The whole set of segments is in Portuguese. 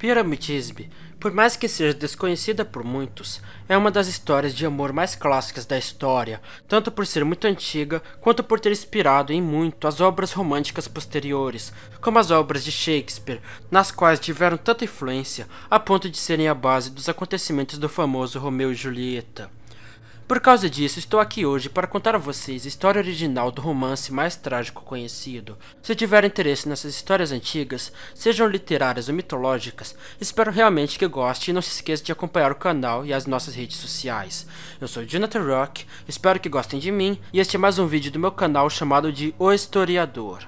Piramitisbe, por mais que seja desconhecida por muitos, é uma das histórias de amor mais clássicas da história, tanto por ser muito antiga quanto por ter inspirado em muito as obras românticas posteriores, como as obras de Shakespeare, nas quais tiveram tanta influência a ponto de serem a base dos acontecimentos do famoso Romeu e Julieta. Por causa disso, estou aqui hoje para contar a vocês a história original do romance mais trágico conhecido. Se tiver interesse nessas histórias antigas, sejam literárias ou mitológicas, espero realmente que goste e não se esqueça de acompanhar o canal e as nossas redes sociais. Eu sou Jonathan Rock, espero que gostem de mim, e este é mais um vídeo do meu canal chamado de O Historiador.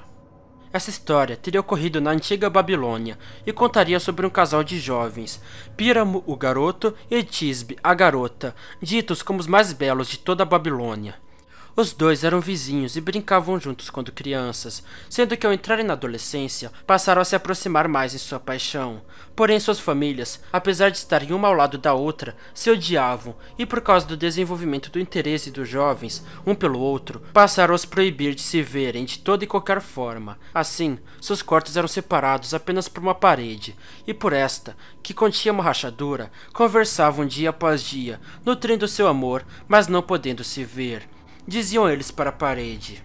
Essa história teria ocorrido na antiga Babilônia e contaria sobre um casal de jovens, Píramo o garoto e Tisbe a garota, ditos como os mais belos de toda a Babilônia. Os dois eram vizinhos e brincavam juntos quando crianças, sendo que ao entrarem na adolescência, passaram a se aproximar mais em sua paixão. Porém, suas famílias, apesar de estarem uma ao lado da outra, se odiavam e, por causa do desenvolvimento do interesse dos jovens um pelo outro, passaram a os proibir de se verem de toda e qualquer forma. Assim, seus quartos eram separados apenas por uma parede, e por esta, que continha uma rachadura, conversavam dia após dia, nutrindo seu amor, mas não podendo se ver diziam eles para a parede.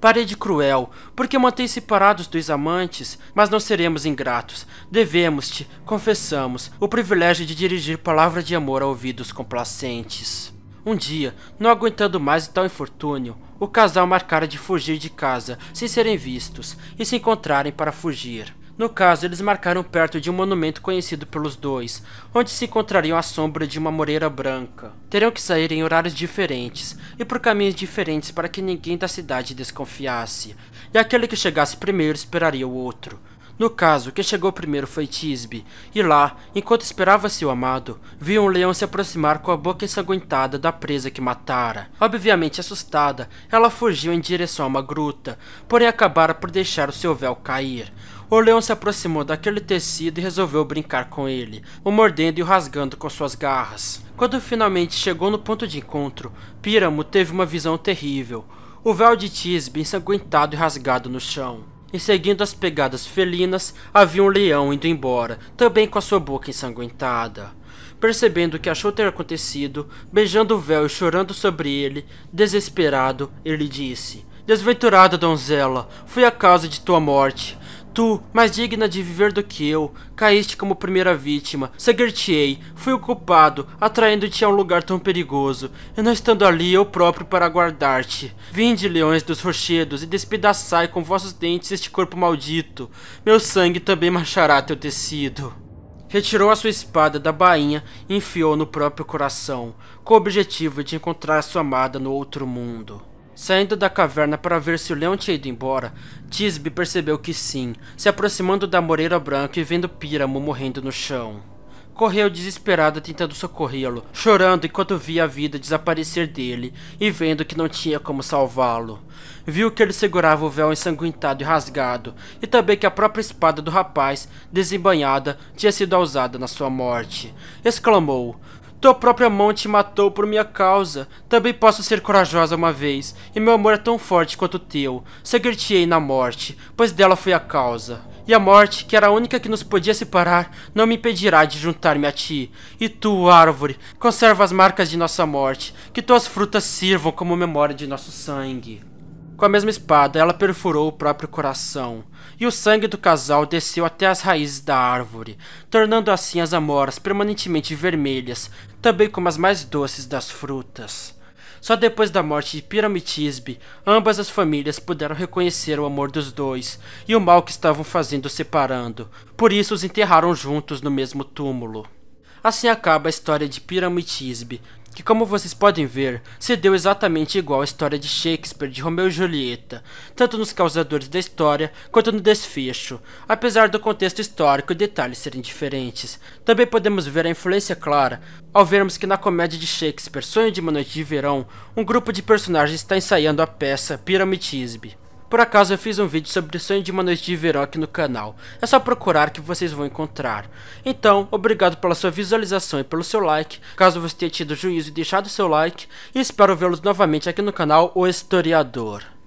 Parede cruel, porque mantém separados dos amantes, mas não seremos ingratos. Devemos-te, confessamos, o privilégio de dirigir palavra de amor a ouvidos complacentes. Um dia, não aguentando mais tal infortúnio, o casal marcara de fugir de casa sem serem vistos e se encontrarem para fugir. No caso, eles marcaram perto de um monumento conhecido pelos dois, onde se encontrariam à sombra de uma moreira branca. Teriam que sair em horários diferentes e por caminhos diferentes para que ninguém da cidade desconfiasse, e aquele que chegasse primeiro esperaria o outro. No caso, quem chegou primeiro foi Tisbe, e lá, enquanto esperava seu amado, viu um leão se aproximar com a boca ensanguentada da presa que matara. Obviamente assustada, ela fugiu em direção a uma gruta, porém acabara por deixar o seu véu cair. O leão se aproximou daquele tecido e resolveu brincar com ele, o mordendo e o rasgando com suas garras. Quando finalmente chegou no ponto de encontro, Píramo teve uma visão terrível. O véu de Tisbe ensanguentado e rasgado no chão. E seguindo as pegadas felinas, havia um leão indo embora, também com a sua boca ensanguentada. Percebendo o que achou ter acontecido, beijando o véu e chorando sobre ele, desesperado, ele disse: Desventurada donzela, fui a causa de tua morte tu, mais digna de viver do que eu, caíste como primeira vítima, seguir-te-ei, fui o culpado, atraindo-te a um lugar tão perigoso, e não estando ali eu próprio para guardar-te. Vinde, leões dos rochedos, e despedaçai com vossos dentes este corpo maldito, meu sangue também manchará teu tecido. Retirou a sua espada da bainha e enfiou no próprio coração, com o objetivo de encontrar sua amada no outro mundo. Saindo da caverna para ver se o leão tinha ido embora, Tisbe percebeu que sim, se aproximando da moreira branca e vendo Píramo morrendo no chão. Correu desesperada tentando socorrê-lo, chorando enquanto via a vida desaparecer dele e vendo que não tinha como salvá-lo. Viu que ele segurava o véu ensanguentado e rasgado, e também que a própria espada do rapaz, desembanhada, tinha sido usada na sua morte. Exclamou: tua própria mão te matou por minha causa. Também posso ser corajosa uma vez, e meu amor é tão forte quanto o teu. Seguir-te-ei na morte, pois dela foi a causa. E a morte, que era a única que nos podia separar, não me impedirá de juntar-me a ti. E tu, árvore, conserva as marcas de nossa morte, que tuas frutas sirvam como memória de nosso sangue. Com a mesma espada, ela perfurou o próprio coração, e o sangue do casal desceu até as raízes da árvore, tornando assim as amoras permanentemente vermelhas, também como as mais doces das frutas. Só depois da morte de Piramitisbe, ambas as famílias puderam reconhecer o amor dos dois e o mal que estavam fazendo separando, por isso os enterraram juntos no mesmo túmulo. Assim acaba a história de Piramitisbe, que como vocês podem ver, se deu exatamente igual à história de Shakespeare de Romeu e Julieta, tanto nos causadores da história quanto no desfecho, apesar do contexto histórico e detalhes serem diferentes. Também podemos ver a influência clara ao vermos que na comédia de Shakespeare Sonho de uma Noite de Verão, um grupo de personagens está ensaiando a peça Isbe por acaso eu fiz um vídeo sobre o sonho de uma noite de verão aqui no canal, é só procurar que vocês vão encontrar. Então, obrigado pela sua visualização e pelo seu like, caso você tenha tido juízo e deixado seu like, e espero vê-los novamente aqui no canal O Historiador.